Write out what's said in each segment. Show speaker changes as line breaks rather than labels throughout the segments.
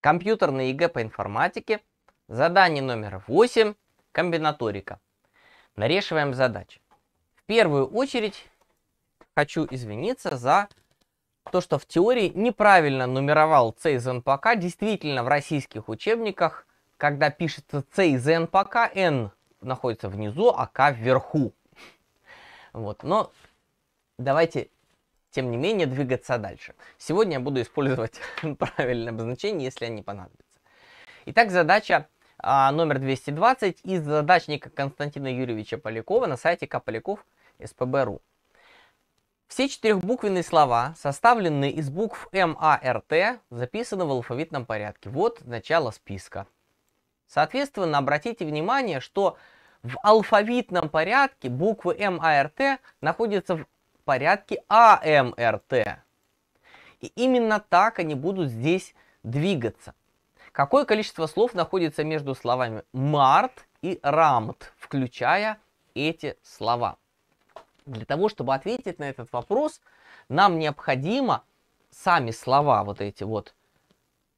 Компьютерное ЕГЭ по информатике. Задание номер 8. Комбинаторика. Нарешиваем задачи. В первую очередь хочу извиниться за то, что в теории неправильно нумеровал C из НПК. Действительно, в российских учебниках, когда пишется C из НПК, N находится внизу, а К вверху. Вот, но давайте тем не менее, двигаться дальше. Сегодня я буду использовать правильное обозначение, если они понадобятся. Итак, задача а, номер 220 из задачника Константина Юрьевича Полякова на сайте kpolyakov СПбРУ. Все четырехбуквенные слова, составленные из букв МАРТ, записаны в алфавитном порядке. Вот начало списка. Соответственно, обратите внимание, что в алфавитном порядке буквы МАРТ находятся в порядке АМРТ. И именно так они будут здесь двигаться. Какое количество слов находится между словами «март» и «рамт», включая эти слова? Для того, чтобы ответить на этот вопрос, нам необходимо сами слова, вот эти вот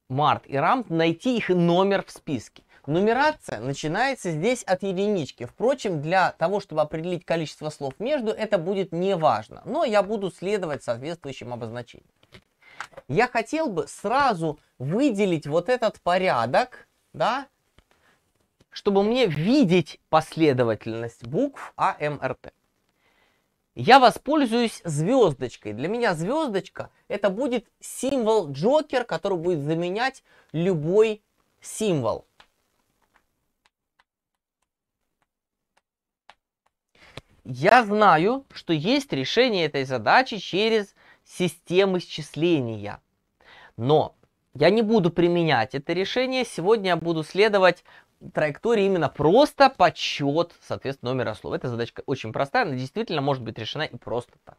«март» и «рамт», найти их номер в списке. Нумерация начинается здесь от единички. Впрочем, для того, чтобы определить количество слов между, это будет не важно. Но я буду следовать соответствующим обозначениям. Я хотел бы сразу выделить вот этот порядок, да, чтобы мне видеть последовательность букв АМРТ. Я воспользуюсь звездочкой. Для меня звездочка это будет символ Джокер, который будет заменять любой символ. я знаю, что есть решение этой задачи через системы исчисления. Но я не буду применять это решение. Сегодня я буду следовать траектории именно просто подсчет, соответственно, номера слов. Эта задачка очень простая, но действительно может быть решена и просто так.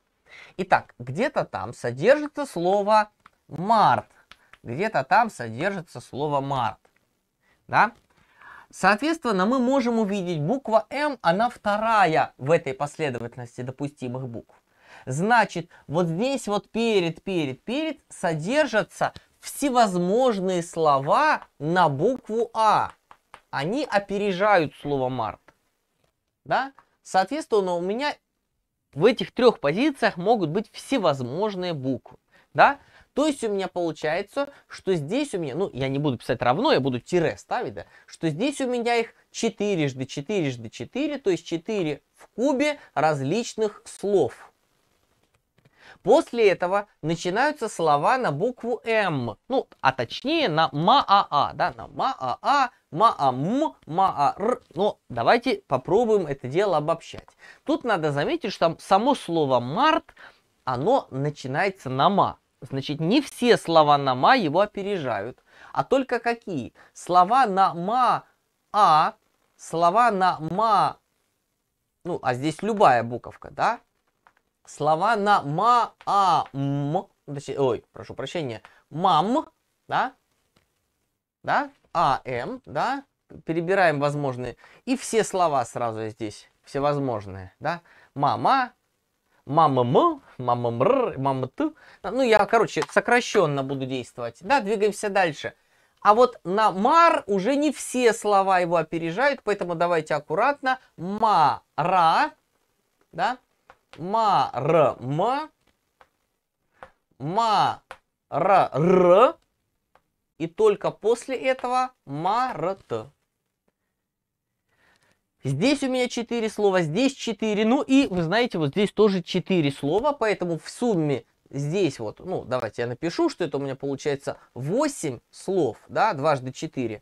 Итак, где-то там содержится слово «март». Где-то там содержится слово «март». Да? Соответственно, мы можем увидеть, буква М, она вторая в этой последовательности допустимых букв. Значит, вот здесь вот перед, перед, перед содержатся всевозможные слова на букву А. Они опережают слово «март». Да? Соответственно, у меня в этих трех позициях могут быть всевозможные буквы. Да? То есть у меня получается, что здесь у меня, ну, я не буду писать равно, я буду тире ставить, да, что здесь у меня их четырежды, четырежды, четыре, то есть 4 в кубе различных слов. После этого начинаются слова на букву М, ну, а точнее на МААА, да, на МААА, МААМ, МААР. Но давайте попробуем это дело обобщать. Тут надо заметить, что само слово «март», оно начинается на «ма». Значит, не все слова на ма его опережают, а только какие? Слова на ма а, слова на ма, ну, а здесь любая буковка, да? Слова на ма а м, значит, ой, прошу прощения, мам, да? Да? А м, «эм», да? Перебираем возможные. И все слова сразу здесь, всевозможные, да? Мама, мама М, мама Мр, мама Т. Ну, я, короче, сокращенно буду действовать. Да, двигаемся дальше. А вот на мар уже не все слова его опережают, поэтому давайте аккуратно. Мара, да? Мар, м, мар, р. И только после этого т. Здесь у меня 4 слова, здесь 4. Ну и, вы знаете, вот здесь тоже 4 слова, поэтому в сумме здесь вот, ну, давайте я напишу, что это у меня получается 8 слов, да, дважды 4.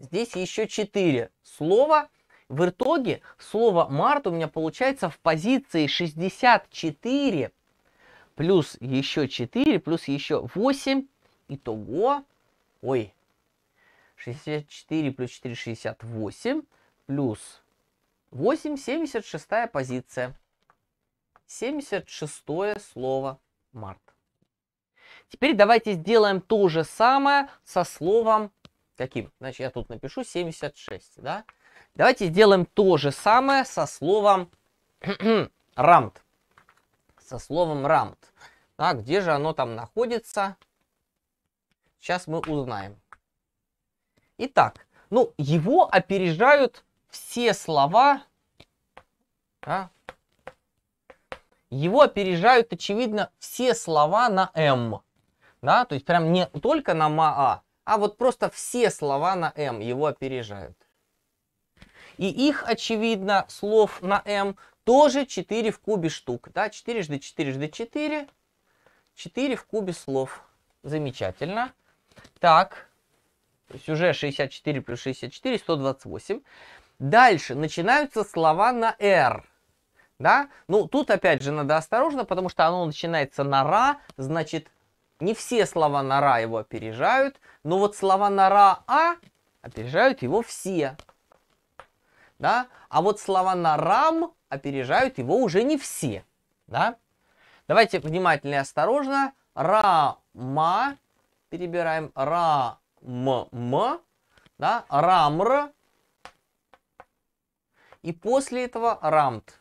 Здесь еще 4 слова. В итоге слово «март» у меня получается в позиции 64 плюс еще 4 плюс еще 8. Итого, ой, 64 плюс 4, 68, плюс 8, 76 позиция. 76 слово «март». Теперь давайте сделаем то же самое со словом каким? Значит, я тут напишу 76, да? Давайте сделаем то же самое со словом рамт. Со словом рамт. А где же оно там находится? Сейчас мы узнаем. Итак, ну, его опережают все слова, да, его опережают, очевидно, все слова на М. Да, то есть прям не только на МАА, а вот просто все слова на М его опережают. И их, очевидно, слов на М тоже 4 в кубе штук. Да, 4 жды 4 жды 4. 4 в кубе слов. Замечательно. Так, то есть уже 64 плюс 64, 128. Дальше начинаются слова на R. Да? Ну, тут опять же надо осторожно, потому что оно начинается на ра, значит, не все слова на ра его опережают, но вот слова на ра а опережают его все. Да? А вот слова на рам опережают его уже не все. Да? Давайте внимательно и осторожно. Рама перебираем. Ра ММ, да, рамр, и после этого рамт.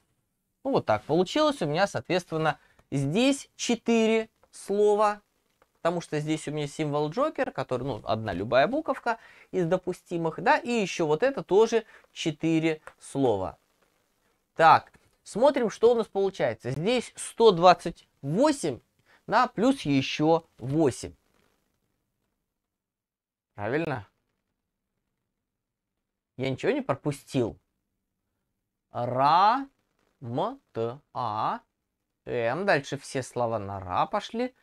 Ну, вот так получилось у меня, соответственно, здесь 4 слова, потому что здесь у меня символ Джокер, который, ну, одна любая буковка из допустимых, да, и еще вот это тоже 4 слова. Так, смотрим, что у нас получается. Здесь 128, да, плюс еще 8. Правильно? Я ничего не пропустил. Ра, М, эм, Т, А, М. Дальше все слова на Ра пошли.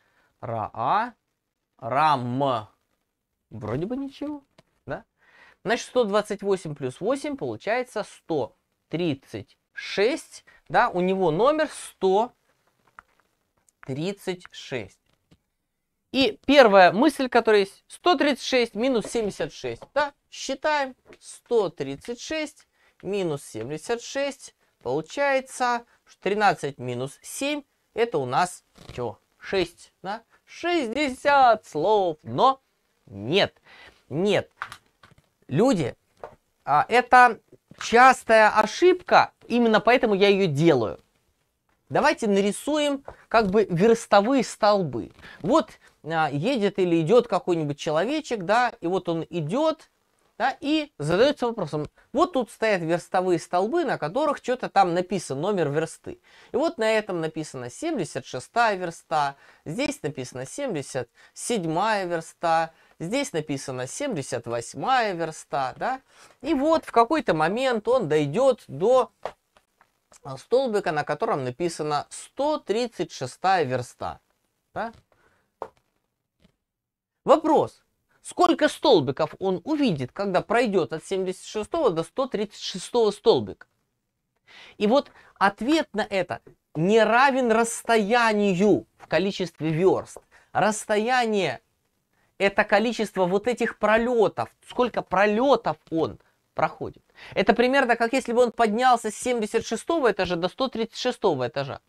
Ра, А, М. Вроде бы ничего, да? Значит, 128 плюс 8 получается 136, да? У него номер 136. И первая мысль, которая есть, 136 минус 76. Да, считаем. 136 минус 76 получается 13 минус 7. Это у нас что? 6, да? 60 слов, но нет, нет. Люди, а, это частая ошибка, именно поэтому я ее делаю. Давайте нарисуем как бы верстовые столбы. Вот а, едет или идет какой-нибудь человечек, да, и вот он идет, да, и задается вопросом, вот тут стоят верстовые столбы, на которых что-то там написан, номер версты. И вот на этом написано 76 верста, здесь написано 77 верста, здесь написано 78 верста, да. И вот в какой-то момент он дойдет до а, столбика, на котором написано 136 верста, да. Вопрос, сколько столбиков он увидит, когда пройдет от 76 до 136 столбика? И вот ответ на это не равен расстоянию в количестве верст. Расстояние – это количество вот этих пролетов, сколько пролетов он проходит. Это примерно как если бы он поднялся с 76 этажа до 136 этажа.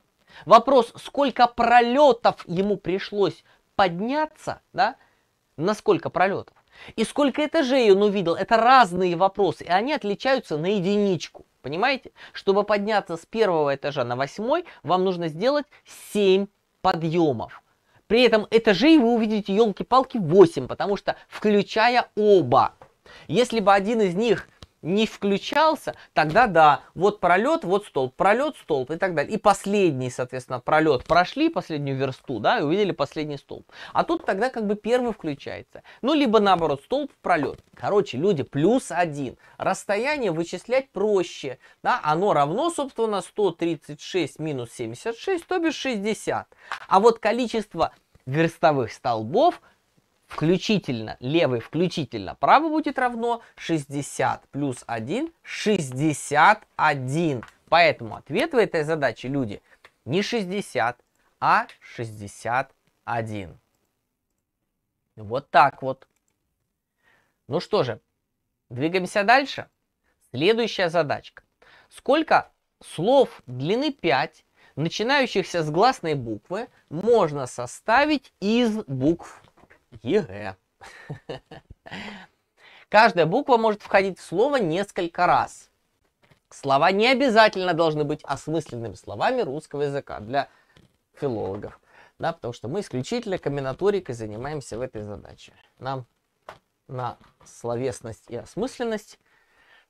Вопрос, сколько пролетов ему пришлось подняться, да, на сколько пролетов. И сколько этажей он увидел, это разные вопросы, и они отличаются на единичку. Понимаете? Чтобы подняться с первого этажа на восьмой, вам нужно сделать 7 подъемов. При этом этажей вы увидите елки-палки 8, потому что включая оба. Если бы один из них не включался, тогда да, вот пролет, вот столб, пролет, столб и так далее. И последний, соответственно, пролет прошли, последнюю версту, да, и увидели последний столб. А тут тогда как бы первый включается. Ну, либо наоборот, столб, пролет. Короче, люди, плюс один. Расстояние вычислять проще, да, оно равно, собственно, 136 минус 76, то бишь 60. А вот количество верстовых столбов – включительно, левый включительно, правый будет равно 60 плюс 1, 61. Поэтому ответ в этой задаче, люди, не 60, а 61. Вот так вот. Ну что же, двигаемся дальше. Следующая задачка. Сколько слов длины 5, начинающихся с гласной буквы, можно составить из букв ЕГЭ. Каждая буква может входить в слово несколько раз. Слова не обязательно должны быть осмысленными словами русского языка для филологов. Да, потому что мы исключительно комбинаторикой занимаемся в этой задаче. Нам на словесность и осмысленность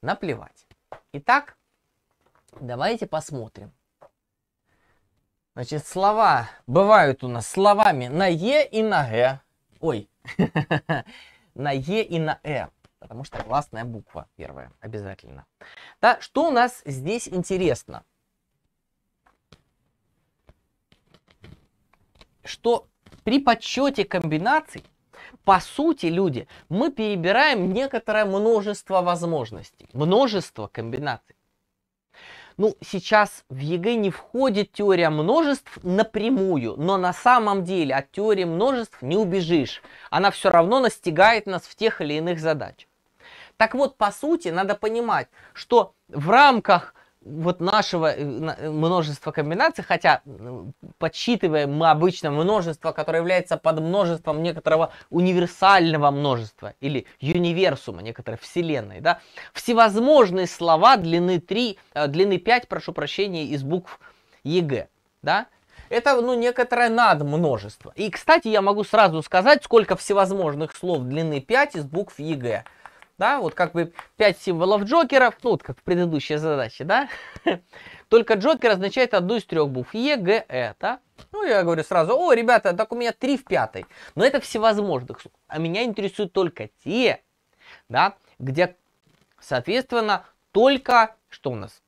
наплевать. Итак, давайте посмотрим. Значит, слова бывают у нас словами на Е и на Г. Ой, на Е и на Э, потому что гласная буква первая, обязательно. Да, что у нас здесь интересно? Что при подсчете комбинаций, по сути, люди, мы перебираем некоторое множество возможностей, множество комбинаций. Ну, сейчас в ЕГЭ не входит теория множеств напрямую, но на самом деле от теории множеств не убежишь. Она все равно настигает нас в тех или иных задачах. Так вот, по сути, надо понимать, что в рамках вот нашего э, э, множества комбинаций, хотя подсчитываем мы обычно множество, которое является под множеством некоторого универсального множества или универсума, некоторой вселенной. Да? Всевозможные слова длины, 3, э, длины 5, прошу прощения, из букв ЕГЭ. Да? Это ну, некоторое надмножество. И, кстати, я могу сразу сказать, сколько всевозможных слов длины 5 из букв ЕГЭ да, вот как бы 5 символов Джокеров, ну вот как в предыдущей задаче, да, только Джокер означает одну из трех букв, Е, Г, Э, да, ну я говорю сразу, о, ребята, так у меня три в пятой, но это всевозможных, слов. а меня интересуют только те, да, где, соответственно, только, что у нас,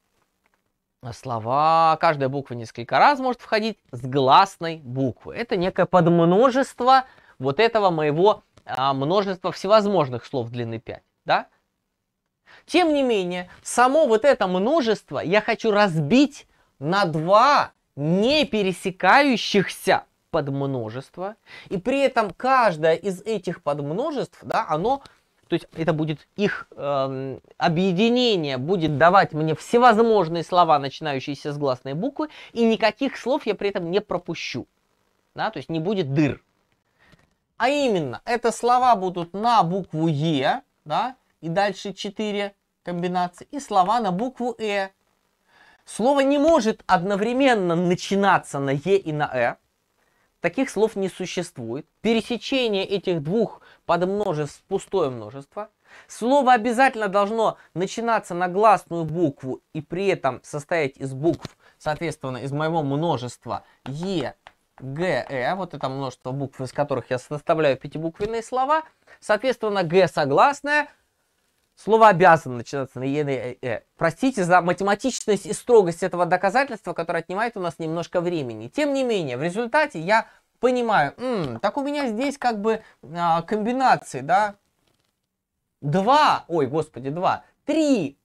слова, каждая буква несколько раз может входить с гласной буквы, это некое подмножество вот этого моего а, множества всевозможных слов длины 5 да? Тем не менее, само вот это множество я хочу разбить на два не пересекающихся подмножества. И при этом каждое из этих подмножеств, да, оно, то есть это будет их э, объединение, будет давать мне всевозможные слова, начинающиеся с гласной буквы, и никаких слов я при этом не пропущу. Да, то есть не будет дыр. А именно, это слова будут на букву Е, да, и дальше 4 комбинации, и слова на букву «э». Слово не может одновременно начинаться на «е» и на «э». Таких слов не существует. Пересечение этих двух под подмножеств – пустое множество. Слово обязательно должно начинаться на гласную букву и при этом состоять из букв, соответственно, из моего множества «е», ГЭ, вот это множество букв, из которых я составляю пятибуквенные слова. Соответственно, Г согласное, Слово обязан начинаться на е, на э, э, Простите за математичность и строгость этого доказательства, которое отнимает у нас немножко времени. Тем не менее, в результате я понимаю, М, так у меня здесь как бы э, комбинации, да? Два, ой, господи, два, три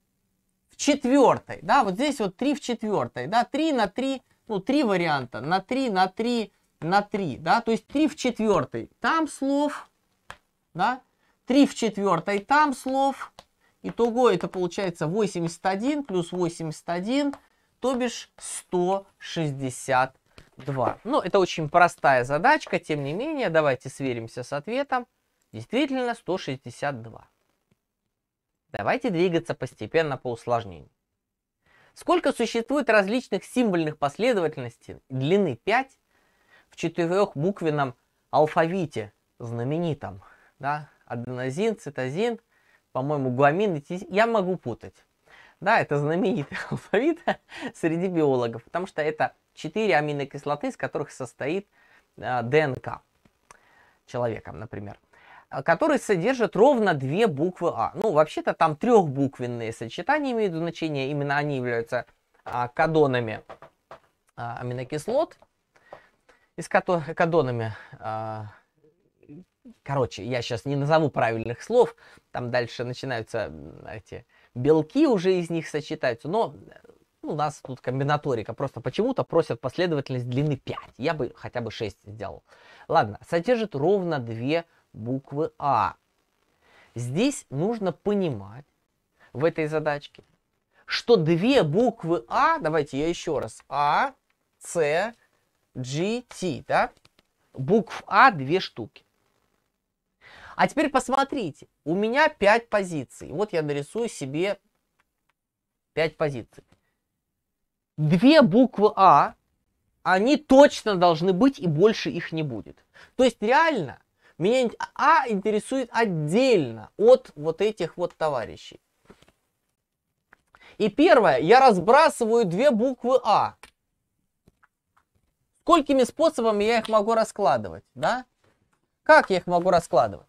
в четвертой, да, вот здесь вот три в четвертой, да, три на три ну, три варианта, на три, на три, на три, да, то есть три в четвертой, там слов, да, три в четвертой, там слов, итого это получается 81 плюс 81, то бишь 162. Ну, это очень простая задачка, тем не менее, давайте сверимся с ответом. Действительно, 162. Давайте двигаться постепенно по усложнению. Сколько существует различных символьных последовательностей длины 5 в четырехбуквенном алфавите знаменитом? Да? Аденозин, цитозин, по-моему, гуамин. Я могу путать. Да, это знаменитый алфавит среди биологов, потому что это 4 аминокислоты, из которых состоит а, ДНК человеком, например. Э, который содержит ровно две буквы А. Ну, вообще-то там трехбуквенные сочетания имеют значение, именно они являются а, кадонами а, аминокислот, из като кадонами... А, короче, я сейчас не назову правильных слов, там дальше начинаются эти белки уже из них сочетаются, но ну, у нас тут комбинаторика, просто почему-то просят последовательность длины 5, я бы хотя бы 6 сделал. Ладно, содержит ровно две буквы А. Здесь нужно понимать в этой задачке, что две буквы А, давайте я еще раз, А, С, Г, Т, да? Букв А две штуки. А теперь посмотрите, у меня 5 позиций. Вот я нарисую себе 5 позиций. Две буквы А, они точно должны быть и больше их не будет. То есть реально меня А интересует отдельно от вот этих вот товарищей. И первое, я разбрасываю две буквы А. Сколькими способами я их могу раскладывать, да? Как я их могу раскладывать?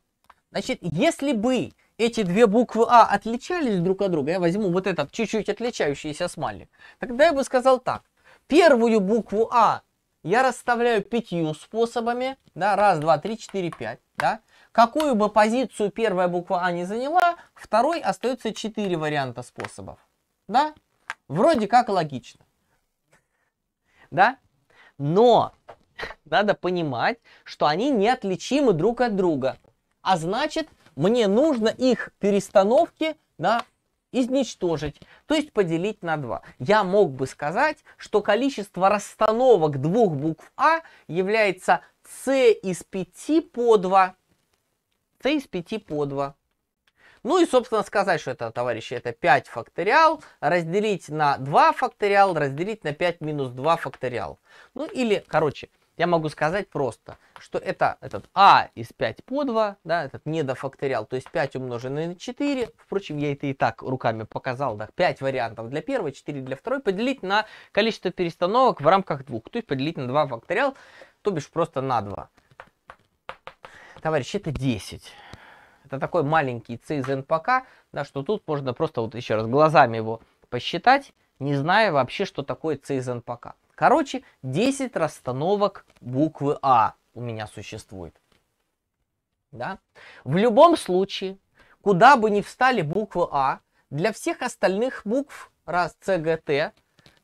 Значит, если бы эти две буквы А отличались друг от друга, я возьму вот этот чуть-чуть отличающийся смайлик, тогда я бы сказал так. Первую букву А я расставляю пятью способами, да, раз, два, три, четыре, пять, да. Какую бы позицию первая буква А не заняла, второй остается четыре варианта способов, да. Вроде как логично, да. Но надо понимать, что они неотличимы друг от друга. А значит, мне нужно их перестановки да, изничтожить, то есть поделить на 2. Я мог бы сказать, что количество расстановок двух букв А является c из 5 по 2. c из 5 по 2. Ну и, собственно, сказать, что это, товарищи, это 5 факториал, разделить на 2 факториал, разделить на 5 минус 2 факториал. Ну или, короче, я могу сказать просто, что это этот А из 5 по 2, да, этот недофакториал, то есть 5 умноженное на 4, впрочем, я это и так руками показал, да, 5 вариантов для первой, 4 для второй, поделить на количество перестановок в рамках двух, то есть поделить на 2 факториал, то бишь просто на 2. Товарищ, это 10. Это такой маленький c из n да, что тут можно просто вот еще раз глазами его посчитать, не зная вообще, что такое c из n Короче, 10 расстановок буквы А у меня существует. Да? В любом случае, куда бы ни встали буквы А, для всех остальных букв, раз, С, Г, Т,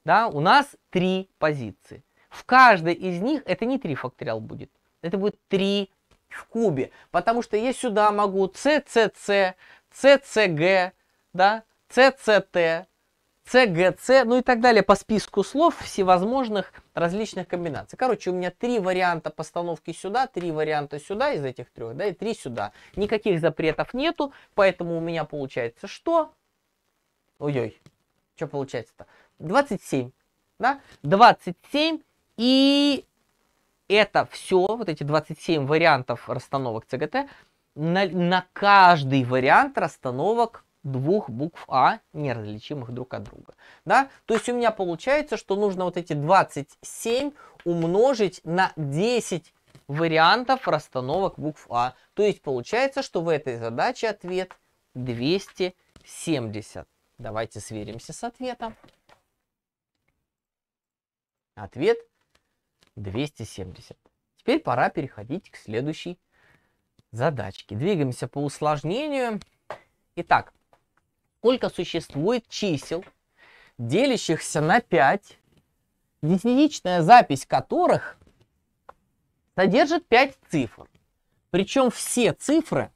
да, у нас три позиции. В каждой из них это не 3 факториал будет, это будет 3 в кубе, потому что я сюда могу С, С, С, С, С, Г, да, С, С, Т, CGC, ну и так далее по списку слов всевозможных различных комбинаций. Короче, у меня три варианта постановки сюда, три варианта сюда из этих трех, да, и три сюда. Никаких запретов нету, поэтому у меня получается что? Ой-ой, что получается-то? 27, да? 27 и это все, вот эти 27 вариантов расстановок ЦГТ, на, на каждый вариант расстановок двух букв А, неразличимых друг от друга. Да? То есть у меня получается, что нужно вот эти 27 умножить на 10 вариантов расстановок букв А. То есть получается, что в этой задаче ответ 270. Давайте сверимся с ответом. Ответ 270. Теперь пора переходить к следующей задачке. Двигаемся по усложнению. Итак, сколько существует чисел, делящихся на 5, десятичная запись которых содержит 5 цифр. Причем все цифры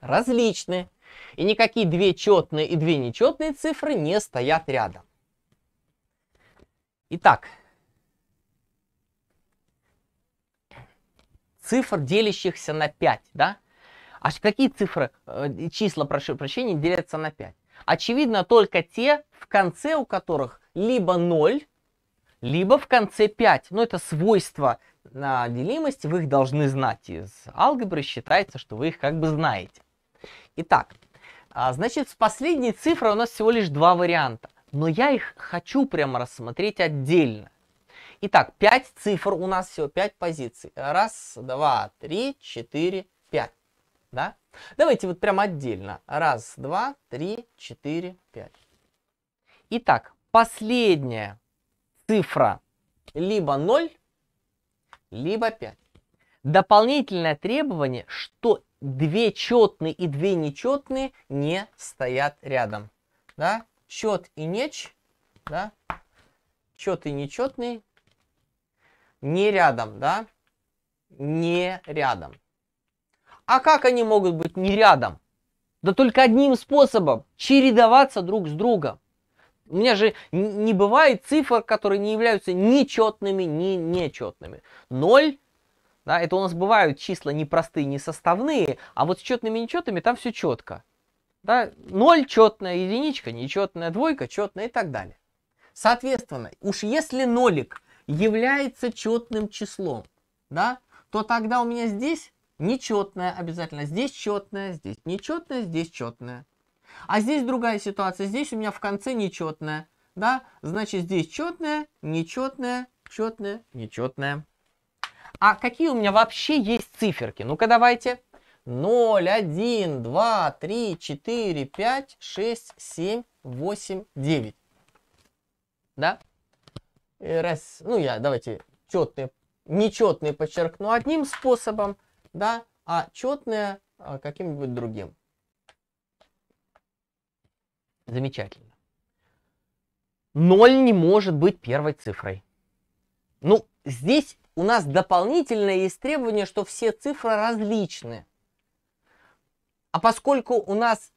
различны. И никакие две четные и две нечетные цифры не стоят рядом. Итак, цифр, делящихся на 5, да? А какие цифры, э, числа, прошу прощения, делятся на 5? Очевидно, только те, в конце у которых либо 0, либо в конце 5. Но это свойство на делимость, вы их должны знать из алгебры, считается, что вы их как бы знаете. Итак, а, значит, с последней цифры у нас всего лишь два варианта, но я их хочу прямо рассмотреть отдельно. Итак, 5 цифр у нас всего, 5 позиций. Раз, два, три, четыре, пять да? Давайте вот прям отдельно. Раз, два, три, четыре, пять. Итак, последняя цифра либо 0, либо 5. Дополнительное требование, что две четные и две нечетные не стоят рядом. Да? Чет и неч, да? Чет и нечетный не рядом, да? Не рядом. А как они могут быть не рядом? Да только одним способом – чередоваться друг с другом. У меня же не бывает цифр, которые не являются ни четными, ни нечетными. Ноль, да, это у нас бывают числа непростые, не составные, а вот с четными и нечетными там все четко. Да, ноль четная, единичка нечетная, двойка четная и так далее. Соответственно, уж если нолик является четным числом, да, то тогда у меня здесь нечетная обязательно. Здесь четная здесь нечетная здесь четная А здесь другая ситуация. Здесь у меня в конце нечетная Да? Значит, здесь четная нечетная четная нечетная А какие у меня вообще есть циферки? Ну-ка давайте. 0, 1, 2, 3, 4, 5, 6, 7, 8, 9. Да? Э, раз, ну я, давайте, четные, нечетные подчеркну одним способом, да, а четное а, каким-нибудь другим. Замечательно. Ноль не может быть первой цифрой. Ну, здесь у нас дополнительное есть требование, что все цифры различны. А поскольку у нас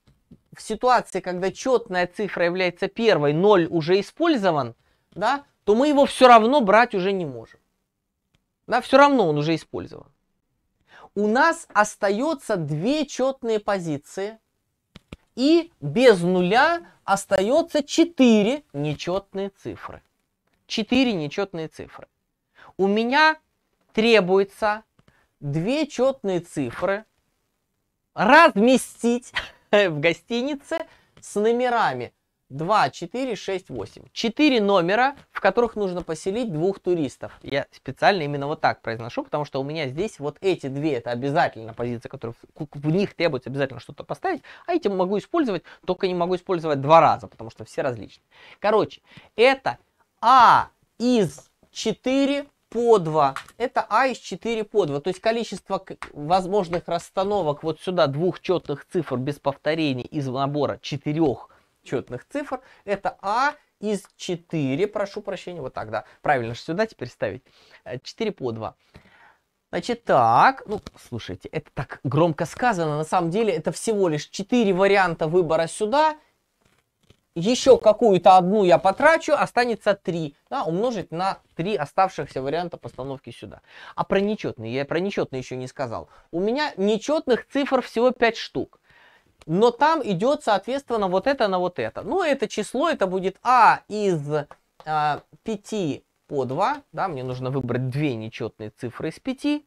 в ситуации, когда четная цифра является первой, ноль уже использован, да, то мы его все равно брать уже не можем. Да, все равно он уже использован у нас остается две четные позиции. И без нуля остается 4 нечетные цифры. 4 нечетные цифры. У меня требуется две четные цифры разместить в гостинице с номерами 2, 4, 6, 8. 4 номера, в которых нужно поселить двух туристов. Я специально именно вот так произношу, потому что у меня здесь вот эти две, это обязательно позиция, которую в них требуется обязательно что-то поставить, а эти могу использовать, только не могу использовать два раза, потому что все различны. Короче, это А из 4 по 2. Это А из 4 по 2. То есть количество возможных расстановок вот сюда двух четных цифр без повторений из набора четырех четных цифр. Это А из 4, прошу прощения, вот так, да. Правильно же сюда теперь ставить. 4 э, по 2. Значит, так, ну, слушайте, это так громко сказано. На самом деле это всего лишь 4 варианта выбора сюда. Еще какую-то одну я потрачу, останется 3. Да, умножить на 3 оставшихся варианта постановки сюда. А про нечетные, я про нечетные еще не сказал. У меня нечетных цифр всего 5 штук но там идет, соответственно, вот это на вот это. Ну, это число, это будет А из а, 5 по 2, да, мне нужно выбрать две нечетные цифры из 5,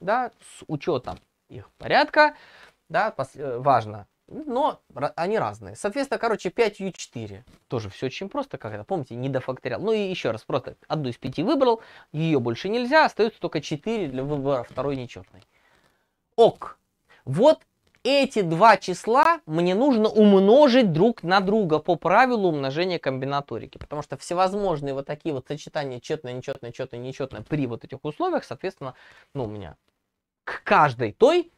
да, с учетом их порядка, да, э, важно, но они разные. Соответственно, короче, 5u4, тоже все очень просто, как это, помните, не дофакториал. Ну и еще раз, просто одну из 5 выбрал, ее больше нельзя, остается только 4 для выбора второй нечетной. Ок. Вот эти два числа мне нужно умножить друг на друга по правилу умножения комбинаторики. Потому что всевозможные вот такие вот сочетания четное, нечетное, четное, нечетное при вот этих условиях, соответственно, ну, у меня к каждой той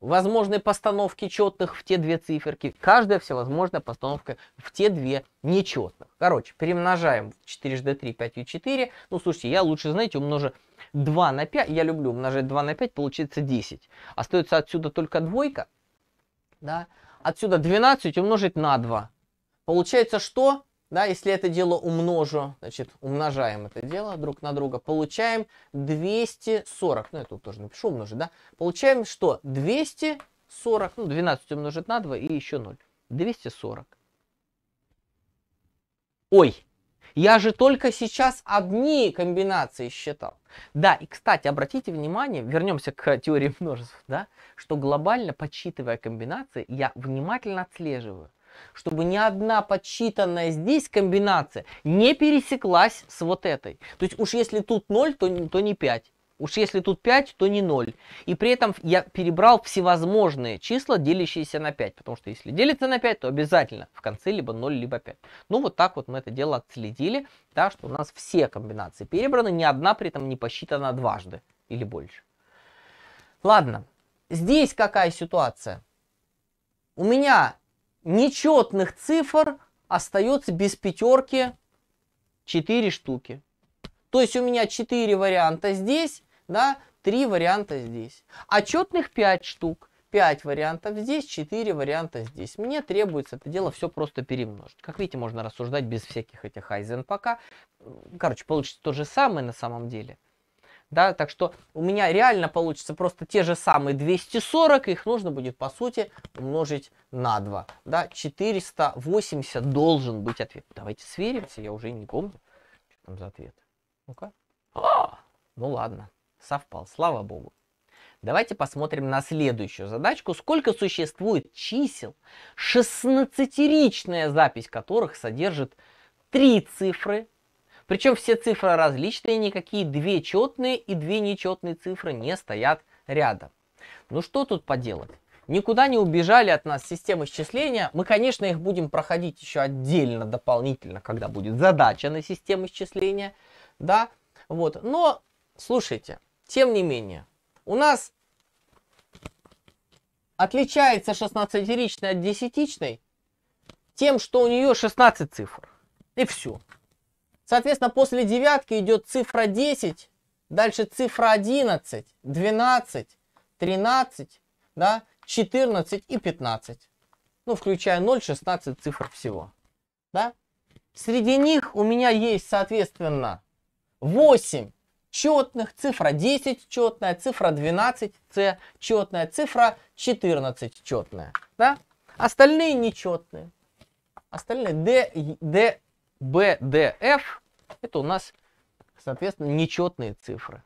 возможной постановке четных в те две циферки, каждая всевозможная постановка в те две нечетных. Короче, перемножаем 4жды 3, 5 и 4. Ну, слушайте, я лучше, знаете, умножу 2 на 5. Я люблю умножать 2 на 5, получится 10. Остается отсюда только двойка. Да? Отсюда 12 умножить на 2. Получается что? Да, если это дело умножу, значит, умножаем это дело друг на друга, получаем 240. Ну, я тут тоже напишу умножить, да? Получаем что? 240, ну, 12 умножить на 2 и еще 0. 240. Ой, я же только сейчас одни комбинации считал. Да, и кстати, обратите внимание, вернемся к теории множеств, да, что глобально, подсчитывая комбинации, я внимательно отслеживаю, чтобы ни одна подсчитанная здесь комбинация не пересеклась с вот этой. То есть уж если тут 0, то, то не 5. Уж если тут 5, то не 0. И при этом я перебрал всевозможные числа, делящиеся на 5. Потому что если делится на 5, то обязательно в конце либо 0, либо 5. Ну вот так вот мы это дело отследили, да, что у нас все комбинации перебраны, ни одна при этом не посчитана дважды или больше. Ладно, здесь какая ситуация? У меня нечетных цифр остается без пятерки 4 штуки. То есть у меня 4 варианта здесь, да, три варианта здесь. Отчетных 5 штук, 5 вариантов здесь, 4 варианта здесь. Мне требуется это дело все просто перемножить. Как видите, можно рассуждать без всяких этих айзен пока. Короче, получится то же самое на самом деле. Да, так что у меня реально получится просто те же самые 240, их нужно будет, по сути, умножить на 2. Да, 480 должен быть ответ. Давайте сверимся, я уже не помню, что там за ответ. Ну-ка. А, ну ладно совпал, слава богу. Давайте посмотрим на следующую задачку. Сколько существует чисел, 16-ричная запись которых содержит три цифры, причем все цифры различные, никакие две четные и две нечетные цифры не стоят рядом. Ну что тут поделать? Никуда не убежали от нас системы исчисления. Мы, конечно, их будем проходить еще отдельно, дополнительно, когда будет задача на систему исчисления. Да, вот. Но, слушайте, тем не менее, у нас отличается 16-ричная от 10 тем, что у нее 16 цифр. И все. Соответственно, после девятки идет цифра 10, дальше цифра 11, 12, 13, да, 14 и 15. Ну, включая 0, 16 цифр всего. Да? Среди них у меня есть, соответственно, 8 четных, цифра 10 четная, цифра 12 четная, цифра 14 четная. Да? Остальные нечетные. Остальные D, D, B, D, F это у нас, соответственно, нечетные цифры.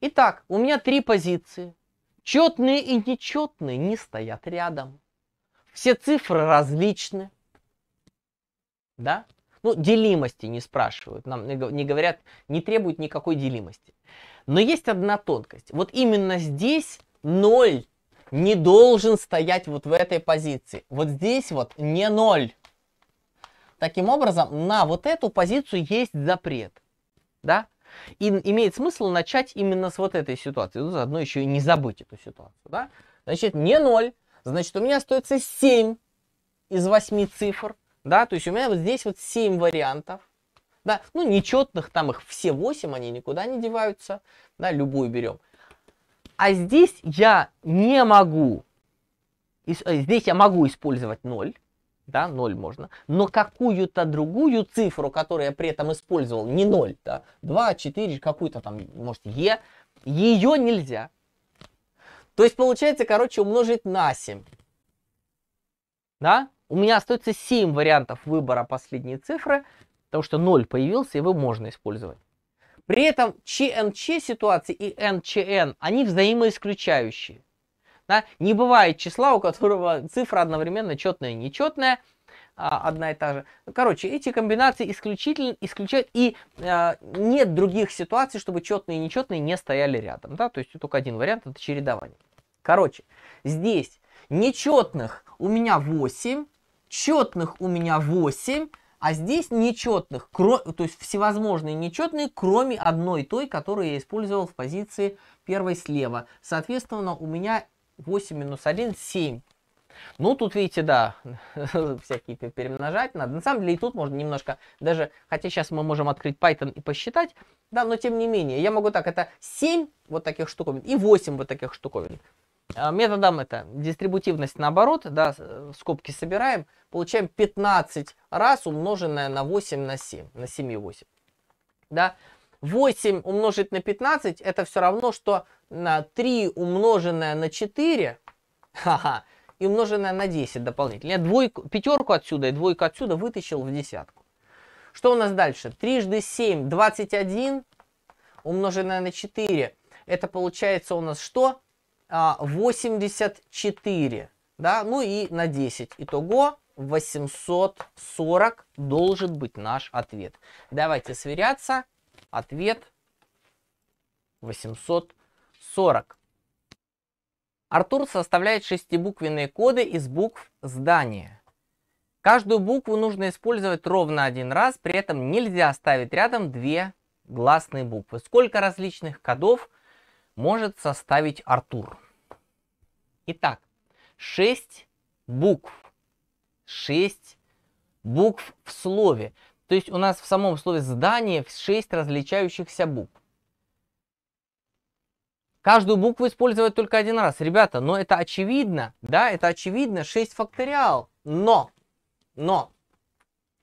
Итак, у меня три позиции. Четные и нечетные не стоят рядом. Все цифры различны. Да? Ну, делимости не спрашивают, нам не говорят, не требуют никакой делимости. Но есть одна тонкость. Вот именно здесь ноль не должен стоять вот в этой позиции. Вот здесь вот не ноль. Таким образом, на вот эту позицию есть запрет. Да? И имеет смысл начать именно с вот этой ситуации. Ну, заодно еще и не забыть эту ситуацию. Да? Значит, не ноль. Значит, у меня остается 7 из 8 цифр. Да, то есть у меня вот здесь вот 7 вариантов. Да, ну нечетных, там их все 8, они никуда не деваются. Да, любую берем. А здесь я не могу, э, здесь я могу использовать 0, да, 0 можно, но какую-то другую цифру, которую я при этом использовал, не 0, да, 2, 4, какую-то там, может, Е, ее нельзя. То есть получается, короче, умножить на 7. Да? У меня остается 7 вариантов выбора последней цифры, потому что 0 появился, его можно использовать. При этом ЧНЧ ситуации и НЧН, они взаимоисключающие. Да? Не бывает числа, у которого цифра одновременно четная и нечетная, а, одна и та же. Короче, эти комбинации исключительно исключают, и а, нет других ситуаций, чтобы четные и нечетные не стояли рядом. Да? То есть только один вариант, это чередование. Короче, здесь нечетных у меня 8, Четных у меня 8, а здесь нечетных, кро... то есть всевозможные нечетные, кроме одной той, которую я использовал в позиции первой слева. Соответственно, у меня 8 минус 1, 7. Ну, тут, видите, да, всякие перемножать надо. На самом деле, и тут можно немножко даже, хотя сейчас мы можем открыть Python и посчитать, да, но тем не менее, я могу так, это 7 вот таких штуковин и 8 вот таких штуковин. А, методом это дистрибутивность наоборот, да, э, скобки собираем, получаем 15 раз умноженное на 8 на 7, на 7 и 8. Да? 8 умножить на 15 это все равно, что на 3 умноженное на 4 ха и умноженное на 10 дополнительно. Я двойку, пятерку отсюда и двойку отсюда вытащил в десятку. Что у нас дальше? Трижды 7, 21 умноженное на 4. Это получается у нас что? 84. А, да? Ну и на 10. Итого 840 должен быть наш ответ. Давайте сверяться. Ответ 840. Артур составляет шестибуквенные коды из букв здания. Каждую букву нужно использовать ровно один раз, при этом нельзя ставить рядом две гласные буквы. Сколько различных кодов может составить Артур? Итак, 6 букв. 6 букв в слове. То есть у нас в самом слове «здание» 6 различающихся букв. Каждую букву использовать только один раз. Ребята, но это очевидно, да, это очевидно, 6 факториал. Но, но,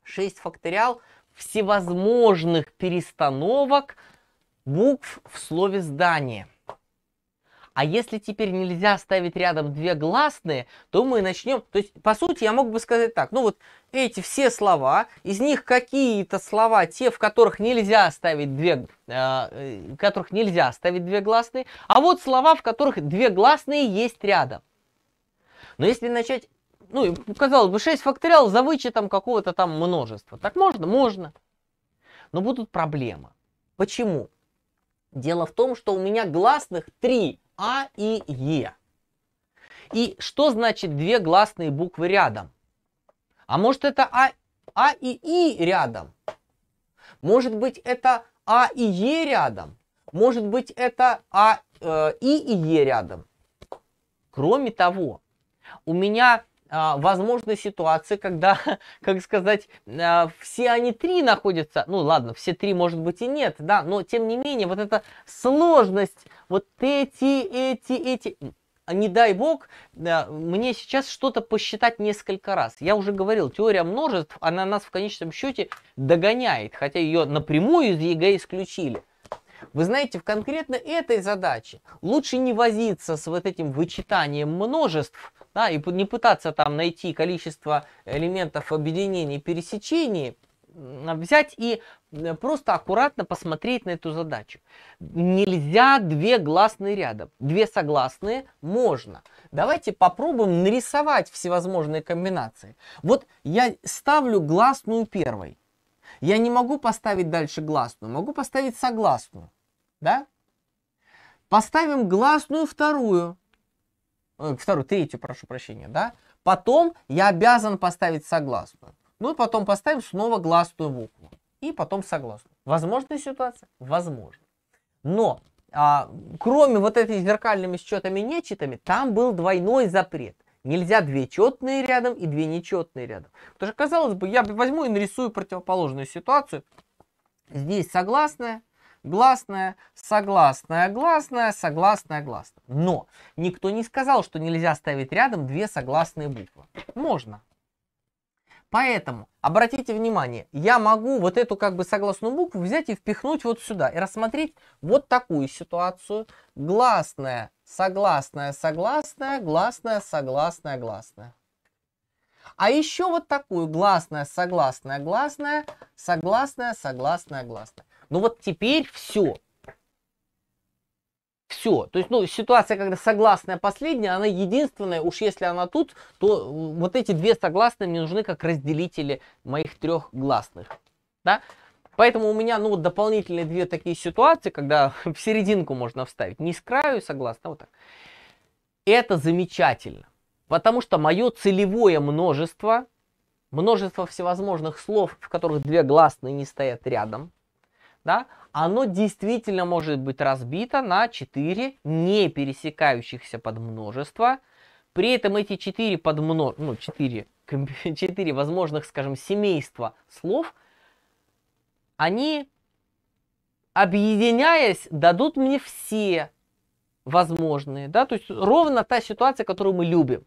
6 факториал всевозможных перестановок букв в слове «здание». А если теперь нельзя ставить рядом две гласные, то мы начнем... То есть, по сути, я мог бы сказать так. Ну вот эти все слова, из них какие-то слова, те, в которых нельзя ставить две... Э, э в которых нельзя ставить две гласные, а вот слова, в которых две гласные есть рядом. Но если начать... Ну, ну казалось бы, 6 факториал за вычетом какого-то там множества. Так можно? Можно. Но будут проблемы. Почему? Дело в том, что у меня гласных 3 а и Е. И что значит две гласные буквы рядом? А может это А, а и И рядом? Может быть это А и Е рядом? Может быть это А э, И и Е рядом? Кроме того, у меня а, возможны ситуации, когда, как сказать, а, все они три находятся, ну ладно, все три может быть и нет, да, но тем не менее вот эта сложность, вот эти, эти, эти, не дай бог, мне сейчас что-то посчитать несколько раз. Я уже говорил, теория множеств, она нас в конечном счете догоняет, хотя ее напрямую из ЕГЭ исключили. Вы знаете, в конкретно этой задаче лучше не возиться с вот этим вычитанием множеств, да, и не пытаться там найти количество элементов объединений и пересечений, взять и э, просто аккуратно посмотреть на эту задачу. Нельзя две гласные рядом. Две согласные можно. Давайте попробуем нарисовать всевозможные комбинации. Вот я ставлю гласную первой. Я не могу поставить дальше гласную, могу поставить согласную. Да? Поставим гласную вторую. Э, вторую, третью, прошу прощения, да, потом я обязан поставить согласную. Ну и потом поставим снова гласную букву. И потом согласную. Возможная ситуация? Возможно. Но а, кроме вот этих зеркальными счетами нечетами, там был двойной запрет. Нельзя две четные рядом и две нечетные рядом. Потому что, казалось бы, я возьму и нарисую противоположную ситуацию. Здесь согласная, гласная, согласная, гласная, согласная, гласная. Но никто не сказал, что нельзя ставить рядом две согласные буквы. Можно. Поэтому обратите внимание, я могу вот эту как бы согласную букву взять и впихнуть вот сюда и рассмотреть вот такую ситуацию. Гласная, согласная, согласная, гласная, согласная, гласная. А еще вот такую гласная, согласная, гласная, согласная, согласная, гласная. Но ну, вот теперь все. Все. То есть, ну, ситуация, когда согласная последняя, она единственная, уж если она тут, то э, вот эти две согласные мне нужны как разделители моих трех гласных. Да? Поэтому у меня, ну, вот дополнительные две такие ситуации, когда в серединку можно вставить. Не с краю, согласно, а вот так. Это замечательно. Потому что мое целевое множество, множество всевозможных слов, в которых две гласные не стоят рядом, да, оно действительно может быть разбито на 4 не пересекающихся подмножества. При этом эти 4 подмно... ну, 4, 4 возможных, скажем, семейства слов, они, объединяясь, дадут мне все возможные, да, то есть ровно та ситуация, которую мы любим.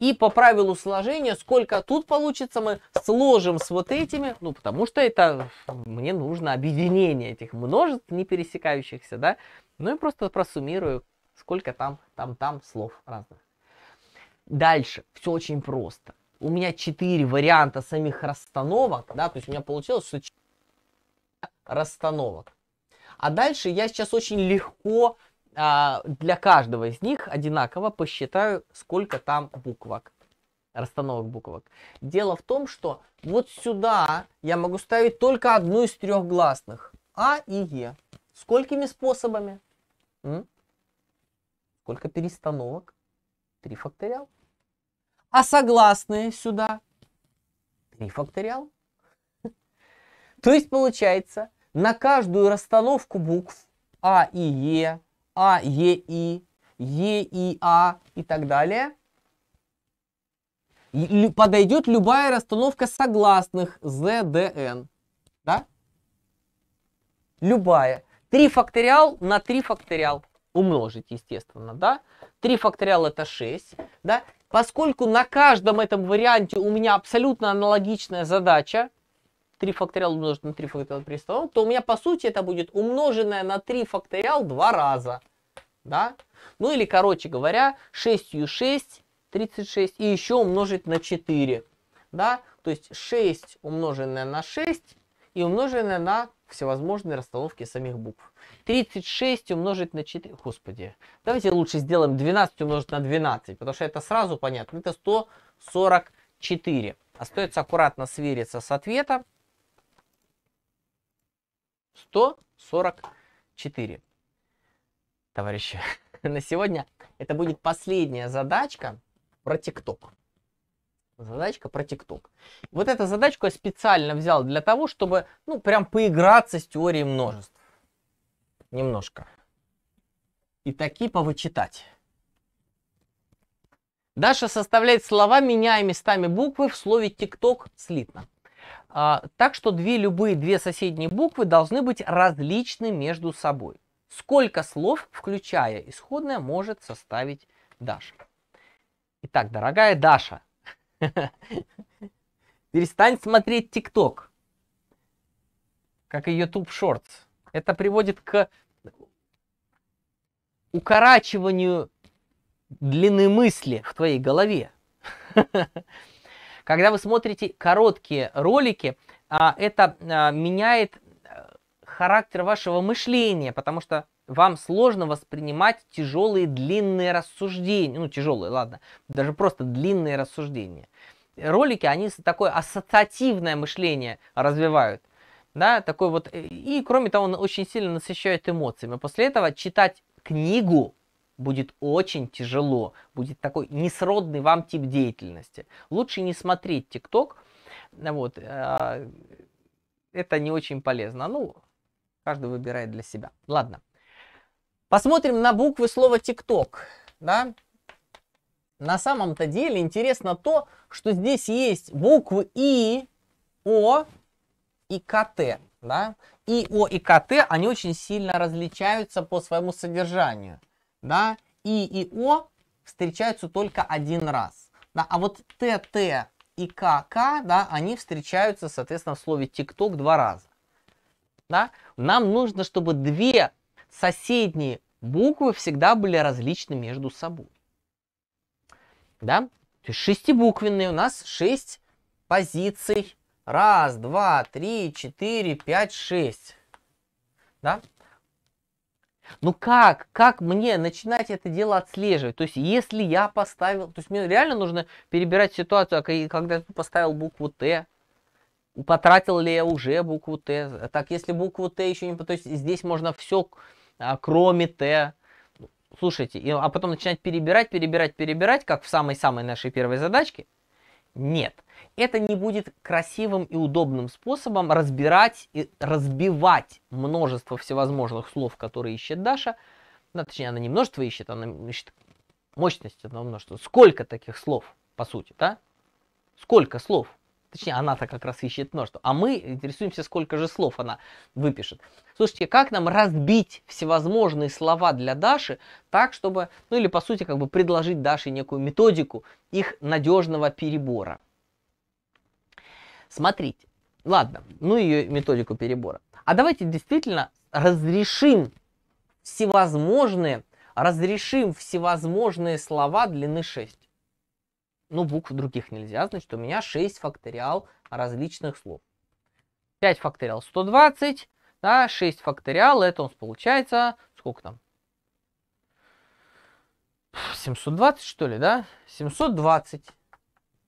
И по правилу сложения, сколько тут получится, мы сложим с вот этими, ну, потому что это мне нужно объединение этих множеств, не пересекающихся, да. Ну, и просто просуммирую, сколько там, там, там слов разных. Дальше, все очень просто. У меня 4 варианта самих расстановок, да, то есть у меня получилось расстановок. А дальше я сейчас очень легко а, для каждого из них одинаково посчитаю, сколько там буквок, расстановок буквок. Дело в том, что вот сюда я могу ставить только одну из трех гласных. А и Е. Сколькими способами? М? Сколько перестановок? Три факториал. А согласные сюда? три факториал. То есть получается, на каждую расстановку букв А и Е, а е и е и а и а так далее, подойдет любая расстановка согласных ЗДН. Да? Любая. 3 факториал на 3 факториал умножить, естественно, да? 3 факториал это 6, да? Поскольку на каждом этом варианте у меня абсолютно аналогичная задача, 3 факториал умножить на 3 факториал при перестановок, то у меня по сути это будет умноженное на 3 факториал два раза. Да? Ну или, короче говоря, 6 6, 36 и еще умножить на 4. Да? То есть 6 умноженное на 6 и умноженное на всевозможные расстановки самих букв. 36 умножить на 4... Господи, давайте лучше сделаем 12 умножить на 12, потому что это сразу понятно. Это 144. Остается аккуратно свериться с ответом. 144. Товарищи, на сегодня это будет последняя задачка про ТикТок. Задачка про ТикТок. Вот эту задачку я специально взял для того, чтобы, ну, прям поиграться с теорией множеств. Немножко. И такие повычитать. Даша составляет слова, меняя местами буквы в слове «тикток» слитно. А, так что две любые две соседние буквы должны быть различны между собой. Сколько слов, включая исходное, может составить Даша? Итак, дорогая Даша, перестань смотреть ТикТок, как и YouTube Shorts. Это приводит к укорачиванию длины мысли в твоей голове. Когда вы смотрите короткие ролики, а, это а, меняет э, характер вашего мышления, потому что вам сложно воспринимать тяжелые длинные рассуждения. Ну, тяжелые, ладно, даже просто длинные рассуждения. Ролики, они такое ассоциативное мышление развивают. Да, такой вот. Э, и, кроме того, он очень сильно насыщает эмоциями. После этого читать книгу будет очень тяжело, будет такой несродный вам тип деятельности. Лучше не смотреть ТикТок, э, вот, э, это не очень полезно. А ну, каждый выбирает для себя. Ладно. Посмотрим на буквы слова ТикТок, да. На самом-то деле интересно то, что здесь есть буквы И, О и КТ, да. И О и КТ, они очень сильно различаются по своему содержанию – да, И и О встречаются только один раз. Да, а вот т т и к к да, они встречаются, соответственно, в слове тикток два раза. Да? Нам нужно, чтобы две соседние буквы всегда были различны между собой. Да? То есть шестибуквенные у нас шесть позиций. Раз, два, три, четыре, пять, шесть. Да? Ну как? Как мне начинать это дело отслеживать? То есть, если я поставил... То есть, мне реально нужно перебирать ситуацию, а когда ты поставил букву «Т», потратил ли я уже букву Т. Так, если букву Т еще не... То есть, здесь можно все, а, кроме Т. Слушайте, а потом начинать перебирать, перебирать, перебирать, как в самой-самой нашей первой задачке. Нет. Это не будет красивым и удобным способом разбирать и разбивать множество всевозможных слов, которые ищет Даша. Ну, точнее, она не множество ищет, она ищет мощность одного множества. Сколько таких слов, по сути, да? Сколько слов? Точнее, она-то как раз ищет множество. А мы интересуемся, сколько же слов она выпишет. Слушайте, как нам разбить всевозможные слова для Даши так, чтобы, ну или по сути, как бы предложить Даше некую методику их надежного перебора. Смотрите. Ладно, ну ее методику перебора. А давайте действительно разрешим всевозможные, разрешим всевозможные слова длины 6 но ну, букв других нельзя, значит у меня 6 факториал различных слов. 5 факториал 120, да, 6 факториал, это у нас получается, сколько там? 720, что ли, да? 720,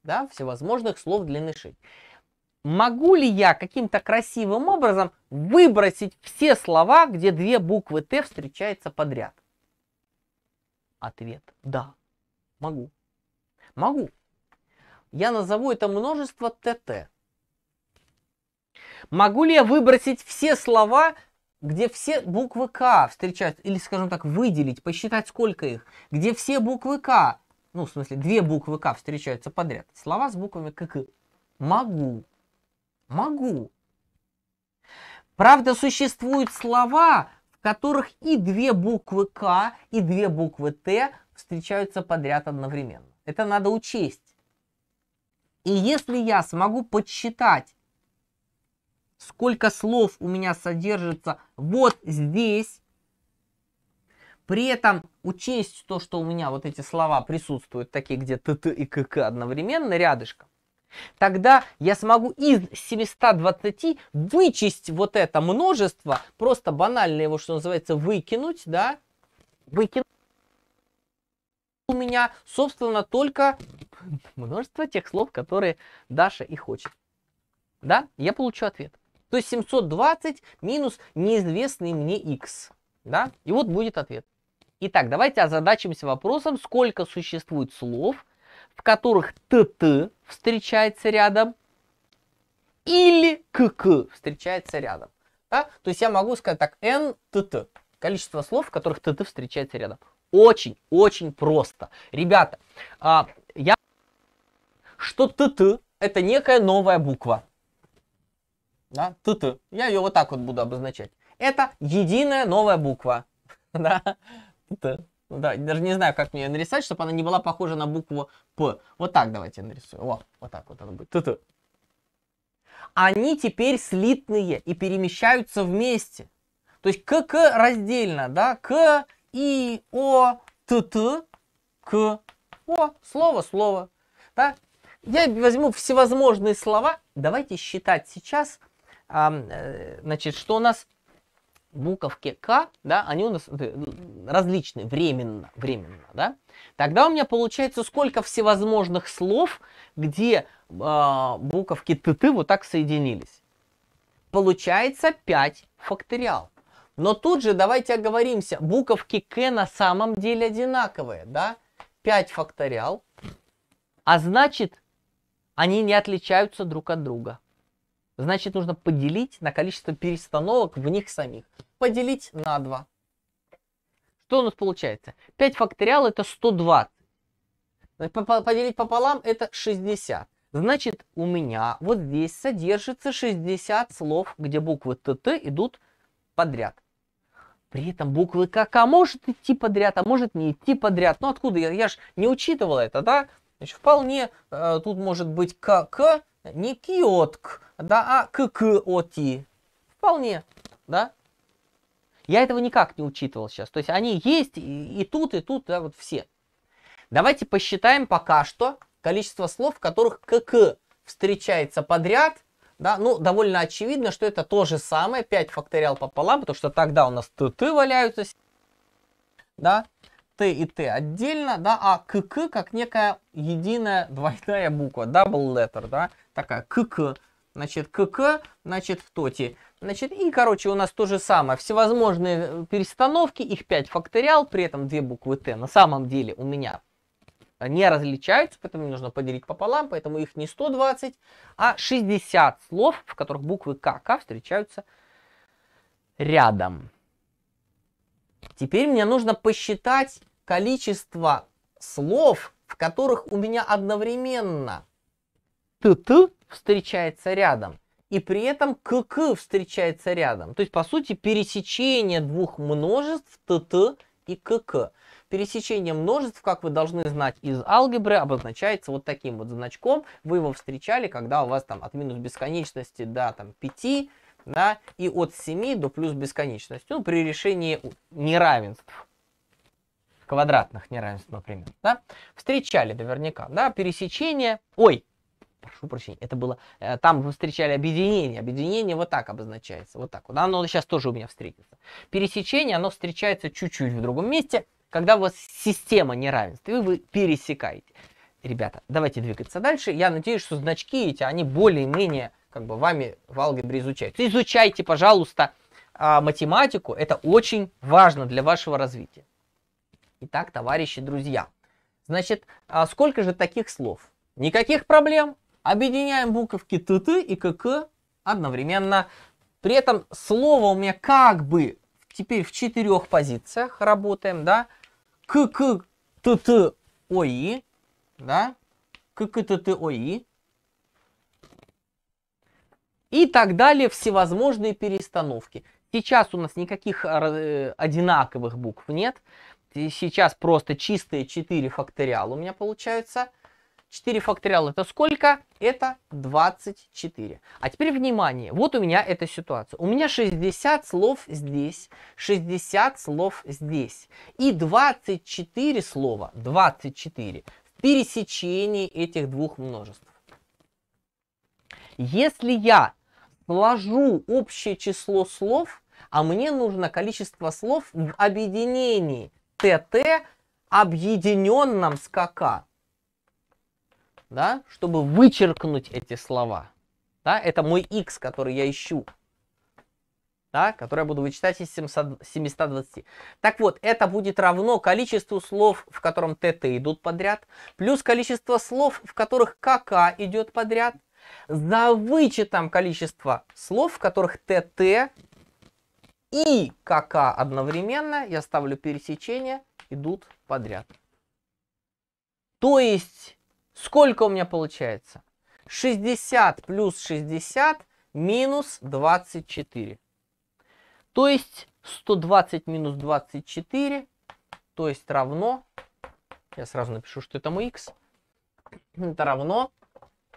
да, всевозможных слов длины 6. Могу ли я каким-то красивым образом выбросить все слова, где две буквы Т встречаются подряд? Ответ – да, могу. Могу. Я назову это множество ТТ. Могу ли я выбросить все слова, где все буквы К встречаются, или, скажем так, выделить, посчитать, сколько их, где все буквы К, ну, в смысле, две буквы К встречаются подряд. Слова с буквами КК. Могу. Могу. Правда, существуют слова, в которых и две буквы К, и две буквы Т встречаются подряд одновременно. Это надо учесть. И если я смогу подсчитать, сколько слов у меня содержится вот здесь, при этом учесть то, что у меня вот эти слова присутствуют, такие где ТТ и КК одновременно рядышком, тогда я смогу из 720 вычесть вот это множество, просто банально его, что называется, выкинуть, да, выкинуть у меня, собственно, только множество тех слов, которые Даша и хочет. Да, я получу ответ. То есть 720 минус неизвестный мне x. Да, и вот будет ответ. Итак, давайте озадачимся вопросом, сколько существует слов, в которых ТТ встречается рядом или КК встречается рядом. Да? То есть я могу сказать так, N, ТТ. Количество слов, в которых ТТ встречается рядом. Очень, очень просто. Ребята, а, я что ТТ это некая новая буква. Да, ТТ. Я ее вот так вот буду обозначать. Это единая новая буква. Да, ТТ. Ну да, даже не знаю, как мне ее нарисовать, чтобы она не была похожа на букву П. Вот так давайте нарисую. О, вот так вот она будет. ТТ. Они теперь слитные и перемещаются вместе. То есть КК раздельно, да, К, И, О, ТТ, К, О, слово, слово. Да? Я возьму всевозможные слова. Давайте считать сейчас, э, значит, что у нас буковки К, да, они у нас э, различны временно, временно, да. Тогда у меня получается сколько всевозможных слов, где э, буковки ТТ вот так соединились. Получается 5 факториал. Но тут же давайте оговоримся, буковки К на самом деле одинаковые, да. 5 факториал, а значит они не отличаются друг от друга. Значит, нужно поделить на количество перестановок в них самих. Поделить на 2. Что у нас получается? 5 факториал это 120. Поделить пополам это 60. Значит, у меня вот здесь содержится 60 слов, где буквы ТТ идут подряд. При этом буквы КК а может идти подряд, а может не идти подряд. Ну откуда? Я, я же не учитывал это, да? Значит, вполне э, тут может быть КК, не киотк, да, а ККОТИ. Вполне, да? Я этого никак не учитывал сейчас. То есть они есть и, и тут, и тут, да, вот все. Давайте посчитаем пока что количество слов, в которых КК встречается подряд. Да, ну, довольно очевидно, что это то же самое, 5 факториал пополам, потому что тогда у нас ТТ валяются. Да, Т и Т отдельно, да, а КК как некая единая двойная буква, double letter, да, такая КК. Значит, КК, значит, в тоте. Значит, и, короче, у нас то же самое. Всевозможные э, перестановки, их 5 факториал, при этом две буквы Т на самом деле у меня не различаются, поэтому мне нужно поделить пополам, поэтому их не 120, а 60 слов, в которых буквы КК встречаются рядом. Теперь мне нужно посчитать количество слов, в которых у меня одновременно т-т встречается рядом, и при этом к-к встречается рядом. То есть, по сути, пересечение двух множеств т-т и к-к. Пересечение множеств, как вы должны знать из алгебры, обозначается вот таким вот значком. Вы его встречали, когда у вас там от минус бесконечности до там, 5 да, и от 7 до плюс бесконечности, ну, при решении неравенств, квадратных неравенств, например, да, встречали наверняка, да, пересечение, ой, прошу прощения, это было, э, там вы встречали объединение, объединение вот так обозначается, вот так вот, оно сейчас тоже у меня встретится. Пересечение, оно встречается чуть-чуть в другом месте, когда у вас система неравенств, и вы пересекаете. Ребята, давайте двигаться дальше. Я надеюсь, что значки эти, они более-менее как бы вами в алгебре изучаются. Изучайте, пожалуйста, а, математику. Это очень важно для вашего развития. Итак, товарищи, друзья. Значит, а, сколько же таких слов? Никаких проблем. Объединяем буковки ТТ и КК одновременно. При этом слово у меня как бы теперь в четырех позициях работаем, да? КК, ТТ, ОИ, да? КК, ТТ, ОИ и так далее, всевозможные перестановки. Сейчас у нас никаких э, одинаковых букв нет. Сейчас просто чистые 4 факториала у меня получаются. 4 факториала это сколько? Это 24. А теперь внимание, вот у меня эта ситуация. У меня 60 слов здесь, 60 слов здесь. И 24 слова, 24 в пересечении этих двух множеств. Если я вложу общее число слов, а мне нужно количество слов в объединении ТТ, объединенном с КК. Да, чтобы вычеркнуть эти слова. Да, это мой X, который я ищу. Да, который я буду вычитать из 720. Так вот, это будет равно количеству слов, в котором ТТ идут подряд, плюс количество слов, в которых КК идет подряд, за вычетом количества слов, в которых ТТ и КК одновременно, я ставлю пересечение, идут подряд. То есть, сколько у меня получается? 60 плюс 60 минус 24. То есть 120 минус 24, то есть равно, я сразу напишу, что это мой x, это равно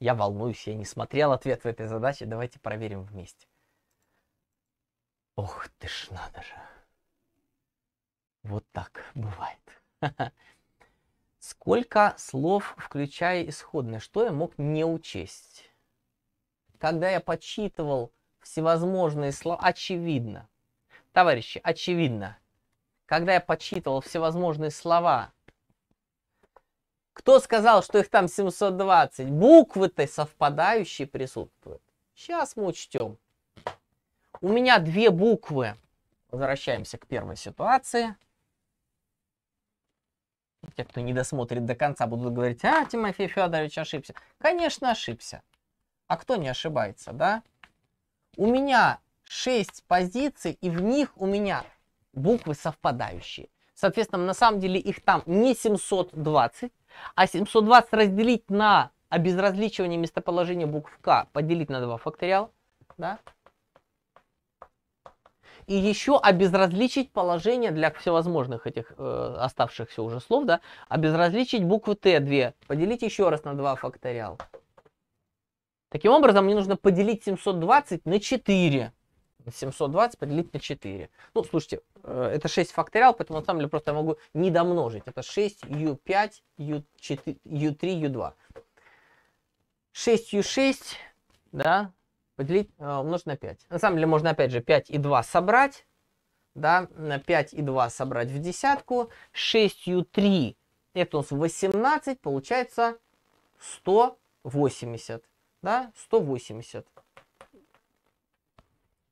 Я волнуюсь, я не смотрел ответ в этой задаче. Давайте проверим вместе. Ох ты ж надо же. Вот так бывает. Сколько слов, включая исходное, что я мог не учесть? Когда я подсчитывал всевозможные слова, очевидно. Товарищи, очевидно. Когда я подсчитывал всевозможные слова, кто сказал, что их там 720? Буквы-то совпадающие присутствуют. Сейчас мы учтем. У меня две буквы. Возвращаемся к первой ситуации. Те, кто не досмотрит до конца, будут говорить, а, Тимофей Федорович ошибся. Конечно, ошибся. А кто не ошибается, да? У меня 6 позиций, и в них у меня буквы совпадающие. Соответственно, на самом деле их там не 720, а 720 разделить на обезразличивание местоположения букв К, поделить на 2 факториал, да? И еще обезразличить положение для всевозможных этих э, оставшихся уже слов, да? Обезразличить буквы Т2, поделить еще раз на 2 факториал. Таким образом, мне нужно поделить 720 на 4. 720 поделить на 4. Ну, слушайте, э, это 6 факториал, поэтому на самом деле просто я могу не домножить. Это 6, u5, u4, u3, u2. 6, u6, да, поделить, э, умножить на 5. На самом деле можно опять же 5 и 2 собрать, да, на 5 и 2 собрать в десятку. 6, u3, это у нас 18, получается 180, да, 180.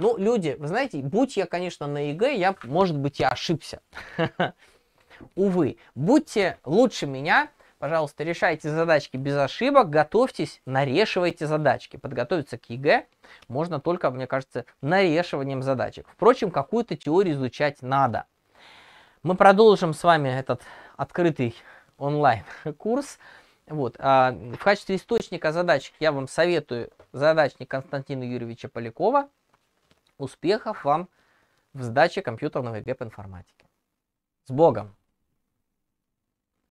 Ну, люди, вы знаете, будь я, конечно, на ЕГЭ, я, может быть, я ошибся. Увы, будьте лучше меня, пожалуйста, решайте задачки без ошибок, готовьтесь, нарешивайте задачки. Подготовиться к ЕГЭ можно только, мне кажется, нарешиванием задачек. Впрочем, какую-то теорию изучать надо. Мы продолжим с вами этот открытый онлайн-курс. Вот. А в качестве источника задачек я вам советую задачник Константина Юрьевича Полякова – Успехов вам в сдаче компьютерного и веб-информатики. С Богом!